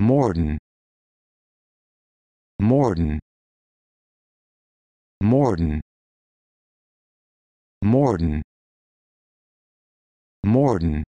Morden Morden Morden Morden Morden